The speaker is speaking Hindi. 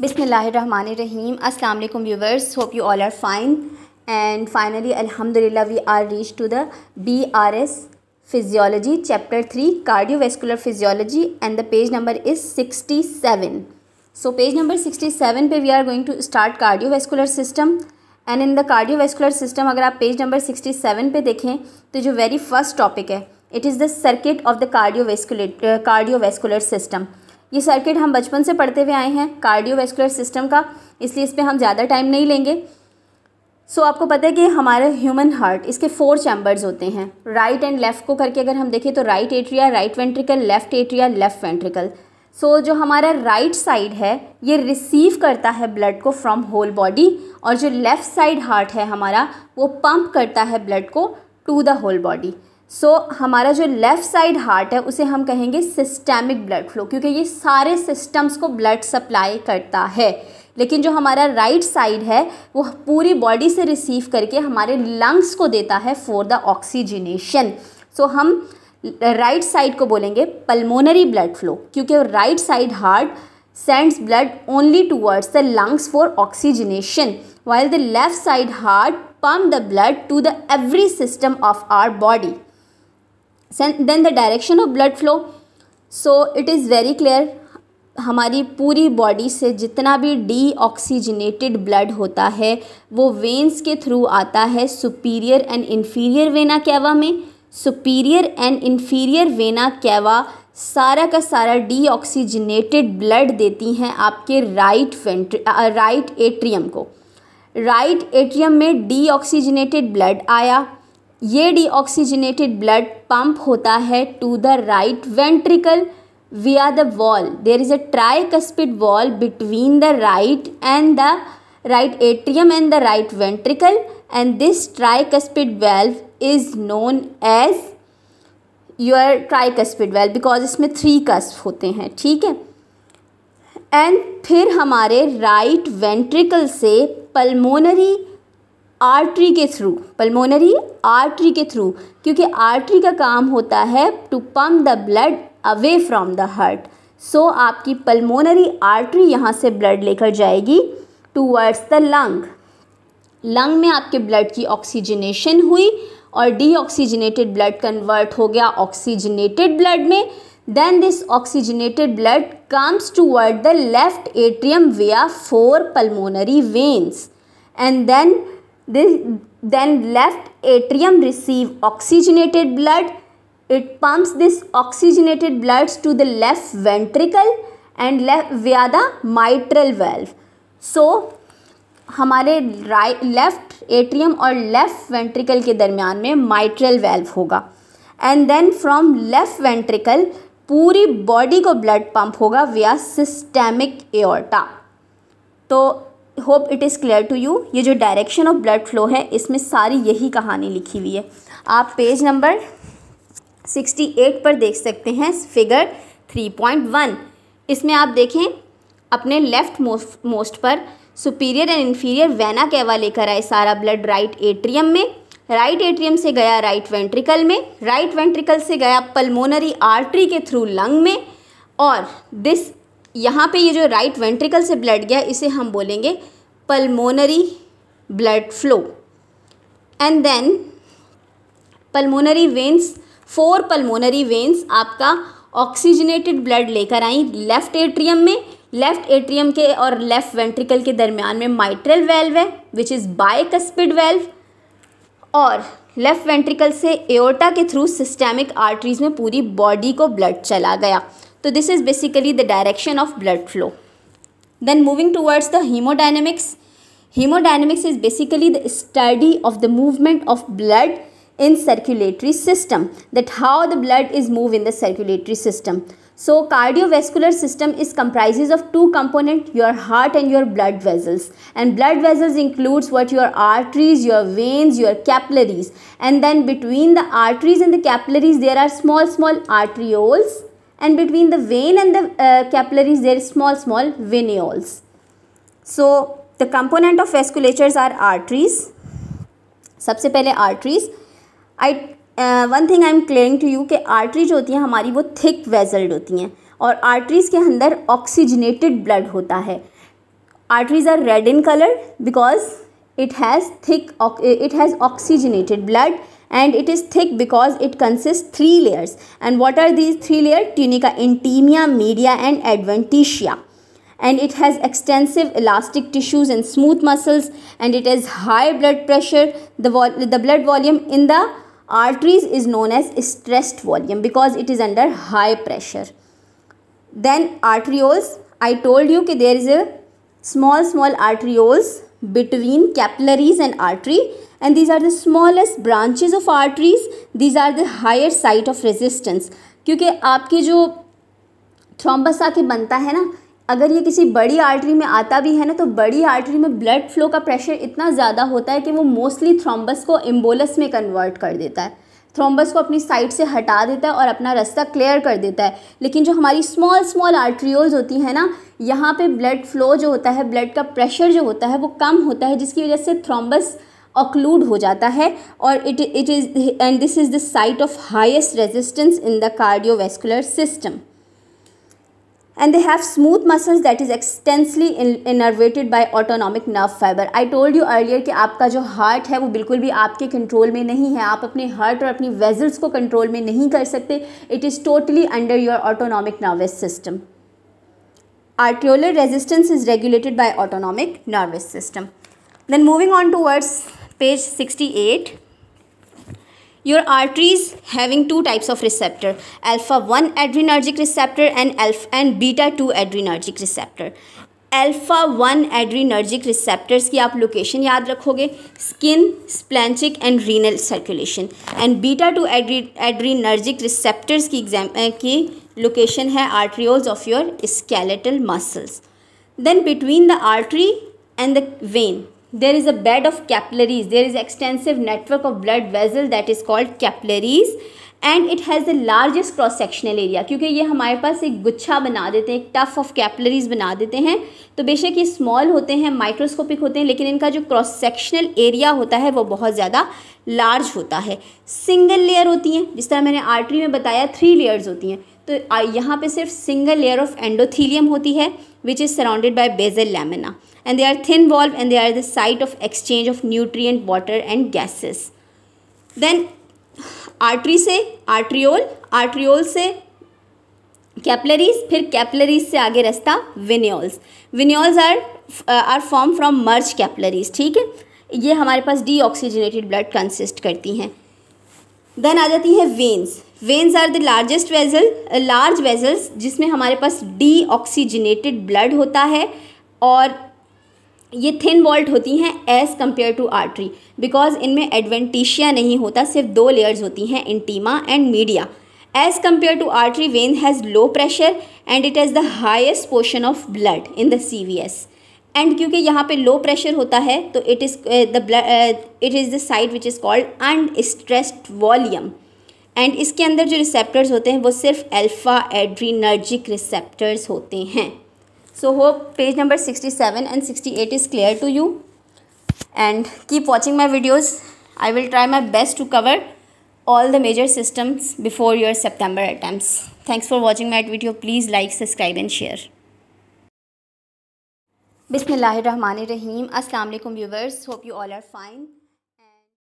बिसमीम अल्लाम viewers hope you all are fine and finally अल्हम्दुलिल्लाह we are reach to the B R S physiology chapter three cardiovascular physiology and the page number is sixty seven so page number sixty seven पर we are going to start cardiovascular system and in the cardiovascular system अगर आप पेज नंबर सिक्सटी सेवन पर देखें तो जो वेरी फर्स्ट टॉपिक है it is the circuit of the cardiovasculate cardiovascular system ये सर्किट हम बचपन से पढ़ते हुए आए हैं कार्डियोवेस्कुलर सिस्टम का इसलिए इस पर हम ज़्यादा टाइम नहीं लेंगे सो so, आपको पता है कि हमारे ह्यूमन हार्ट इसके फोर चैम्बर्स होते हैं राइट एंड लेफ़्ट को करके अगर हम देखें तो right atria right ventricle left atria left ventricle so जो हमारा राइट साइड है ये रिसीव करता है ब्लड को फ्रॉम होल बॉडी और जो लेफ़्ट साइड हार्ट है हमारा वो पंप करता है ब्लड को to the whole body so so, हमारा जो लेफ़्ट साइड हार्ट है उसे हम कहेंगे सिस्टेमिक ब्लड फ्लो क्योंकि ये सारे सिस्टम्स को ब्लड सप्लाई करता है लेकिन जो हमारा राइट right साइड है वो पूरी बॉडी से रिसीव करके हमारे लंग्स को देता है फॉर द ऑक्सीजनेशन सो हम राइट right साइड को बोलेंगे पल्मोनरी ब्लड फ्लो क्योंकि right side heart sends blood only towards the lungs for oxygenation while the left side heart pump the blood to the every system of our body then the direction of blood flow so it is very clear हमारी पूरी बॉडी से जितना भी डीऑक्सीजनेटेड ब्लड होता है वो वेन्स के थ्रू आता है superior and inferior vena cava में superior and inferior vena cava सारा का सारा डीऑक्सीजनेटेड ब्लड देती हैं आपके राइट वेंट्र राइट एट्रियम को राइट एट्रियम में डीऑक्सीजनेटेड ब्लड आया ये डीऑक्सीजनेटेड ब्लड पंप होता है to the right ventricle we are the wall there is a tricuspid wall between the right and the right atrium and the right ventricle and this tricuspid valve is known as your cuspid valve because इसमें थ्री कस्प होते हैं ठीक है एंड फिर हमारे राइट वेंट्रिकल से पल्मोनरी आर्टरी के थ्रू पल्मोनरी आर्टरी के थ्रू क्योंकि आर्टरी का काम होता है to pump the blood away from the heart so आपकी पल्मोनरी आर्टरी यहाँ से ब्लड लेकर जाएगी टूवर्ड्स द लंग लंग में आपके ब्लड की ऑक्सीजनेशन हुई और डीऑक्सीजनेटेड ब्लड कन्वर्ट हो गया ऑक्सीजनेटेड ब्लड में then this oxygenated blood comes toward the left atrium via four pulmonary veins and then then left atrium receive oxygenated blood it pumps this oxygenated blood to the left ventricle and left via the mitral valve so हमारे राइट लेफ्ट एट्रियम और लेफ्ट वेंट्रिकल के दरमियान में माइट्रल वेल्व होगा and then from left ventricle पूरी बॉडी को ब्लड पंप होगा विया सिस्टेमिक एओर्टा तो hope it is clear to you ये जो डायरेक्शन ऑफ ब्लड फ्लो है इसमें सारी यही कहानी लिखी हुई है आप पेज नंबर सिक्सटी एट पर देख सकते हैं फिगर थ्री पॉइंट वन इसमें आप देखें अपने लेफ्ट मोस्ट मोस्ट पर superior and inferior vena cava लेकर आए सारा ब्लड राइट एट्रियम में राइट एट्रियम से गया राइट वेंट्रिकल में राइट वेंट्रिकल से गया पल्मोनरी आर्टरी के थ्रू लंग में और दिस यहाँ पे ये जो राइट वेंट्रिकल से ब्लड गया इसे हम बोलेंगे pulmonary blood flow and then pulmonary veins four pulmonary veins आपका ऑक्सीजनेटेड ब्लड लेकर आई लेफ्ट एट्रियम में लेफ्ट एट्रियम के और लेफ्ट वेंट्रिकल के दरमियान में माइट्रल वेल्व है विच इज़ बाइकस्पिड वेल्व और लेफ्ट वेंट्रिकल से एओटा के थ्रू सिस्टेमिक आर्टरीज में पूरी बॉडी को ब्लड चला गया So this is basically the direction of blood flow. Then moving towards the hemodynamics. Hemodynamics is basically the study of the movement of blood in circulatory system that how the blood is move in the circulatory system. So cardiovascular system is comprises of two component your heart and your blood vessels and blood vessels includes what your arteries your veins your capillaries and then between the arteries and the capillaries there are small small arterioles and between the vein and the uh, capillaries there is small small venules. So the component of vasculatures are arteries. सबसे पहले arteries I one thing I am clearing to you कि आर्टरीज होती हैं हमारी वो थिक वेजल्ड होती हैं और आर्टरीज के अंदर ऑक्सीजनेटेड ब्लड होता है arteries are red in colour because it has thick it has oxygenated blood and it is thick because it consists three layers and what are these three layers tunica intima, media and adventitia and it has extensive elastic tissues and smooth muscles and it has high blood pressure the, the blood volume in the arteries is known as stressed volume because it is under high pressure then arterioles i told you that there is a small small arterioles between capillaries and artery and these are the smallest branches of arteries these are the higher site of resistance क्योंकि आपके जो thrombus आके बनता है ना अगर ये किसी बड़ी आर्टरी में आता भी है ना तो बड़ी आर्टरी में ब्लड फ्लो का प्रेशर इतना ज़्यादा होता है कि वो मोस्टली थ्रोम्बस को एम्बोलस में कन्वर्ट कर देता है थ्रोम्बस को अपनी साइड से हटा देता है और अपना रास्ता क्लियर कर देता है लेकिन जो हमारी स्मॉल स्मॉल आर्ट्रियोल्स होती हैं ना यहाँ पे ब्लड फ्लो जो होता है ब्लड का प्रेशर जो होता है वो कम होता है जिसकी वजह से थ्रोम्बस ऑक्लूड हो जाता है और it it is and this is the site of highest resistance in the cardiovascular system and they have smooth muscles that is extensely innervated by autonomic nerve fiber I told you earlier कि आपका जो हार्ट है वो बिल्कुल भी आपके कंट्रोल में नहीं है आप अपने हार्ट और अपनी वेजल्स को कंट्रोल में नहीं कर सकते it is arterial resistance is regulated by autonomic nervous system then moving on towards page 68 your arteries having two types of receptor alpha 1 adrenergic receptor and alpha and beta 2 adrenergic receptor alpha one adrenergic receptors की आप लोकेशन याद रखोगे skin splanchnic and renal circulation and beta two एड्री एड्रीनर्जिक रिसेप्टर्स की एग्जाम eh, की लोकेशन है arterioles of your skeletal muscles then between the artery and the vein there is a bed of capillaries there is extensive network of blood vessel that is called capillaries and it has the largest cross sectional area क्योंकि ये हमारे पास एक गुच्छा बना देते हैं एक टफ ऑफ कैपलरीज बना देते हैं तो बेशक ये स्मॉल होते हैं माइक्रोस्कोपिक होते हैं लेकिन इनका जो क्रॉस सेक्शनल एरिया होता है वो बहुत ज़्यादा लार्ज होता है सिंगल लेयर होती हैं जिस तरह मैंने आर्टरी में बताया थ्री लेयर्स होती हैं तो यहाँ पे सिर्फ सिंगल लेयर ऑफ एंडोथीलियम होती है which is surrounded by basal lamina and they are thin valve and they are the site of exchange of nutrient water and gases then artery से arteriole आर्ट्रियोल से कैपलरीज फिर कैपलरीज से आगे रास्ता venules venules are are form from merge capillaries ठीक है ये हमारे पास डीऑक्सीजनेटेड ब्लड कंसिस्ट करती हैं देन आ जाती है veins veins are the largest vessel large vessels जिसमें हमारे पास डी ऑक्सीजनेटेड ब्लड होता है और ये थिन वॉल्ट होती हैं as compare to artery because इनमें एडवेंटिशिया नहीं होता सिर्फ दो लेयर्स होती हैं intima and media as compare to artery vein has low pressure and it is the highest portion of blood in the C V S and क्योंकि यहाँ पे लो प्रेशर होता है तो it is the it is the side which is called unstressed volume and इसके अंदर जो रिसेप्टर्स होते हैं वो सिर्फ एल्फा एड्रीनर्जिक रिसेप्टर्स होते हैं so hope page number sixty seven and sixty eight is clear to you and keep watching my videos I will try my best to cover all the major systems before your September attempts thanks for watching my video please like subscribe and share बिसम रहीम अस्सलाम viewers hope you all are fine